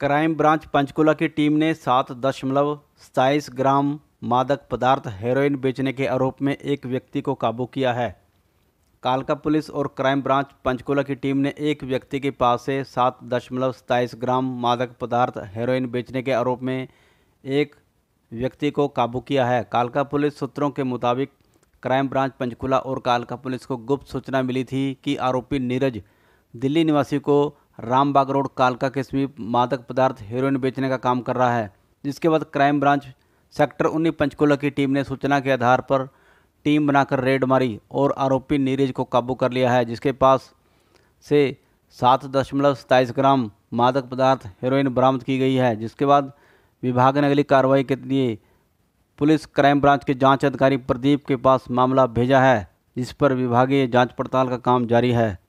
crime branch Panchkula की team ने सात दशमलव सताईस ग्राम मादक पदार्थ हेरोइन बेचने के आरोप में एक व्यक्ति को काबू किया है कालका पुलिस और क्राइम ब्रांच पंचकुला की टीम ने एक व्यक्ति के पास से सात दशमलव सताईस ग्राम मादक पदार्थ हेरोइन बेचने के आरोप में एक व्यक्ति को काबू किया है कालका पुलिस सूत्रों के मुताबिक क्राइम ब्रांच पंचकुला और कालका पुलिस को गुप्त सूचना मिली थी कि आरोपी नीरज दिल्ली निवासी को रामबाग रोड कालका के समीप मादक पदार्थ हेरोइन बेचने का काम कर रहा है जिसके बाद क्राइम ब्रांच सेक्टर उन्नीस पंचकुला की टीम ने सूचना के आधार पर टीम बनाकर रेड मारी और आरोपी नीरज को काबू कर लिया है जिसके पास से सात दशमलव सताईस ग्राम मादक पदार्थ हेरोइन बरामद की गई है जिसके बाद विभाग ने अगली कार्रवाई के लिए पुलिस क्राइम ब्रांच के जांच अधिकारी प्रदीप के पास मामला भेजा है जिस पर विभागीय जांच पड़ताल का काम जारी है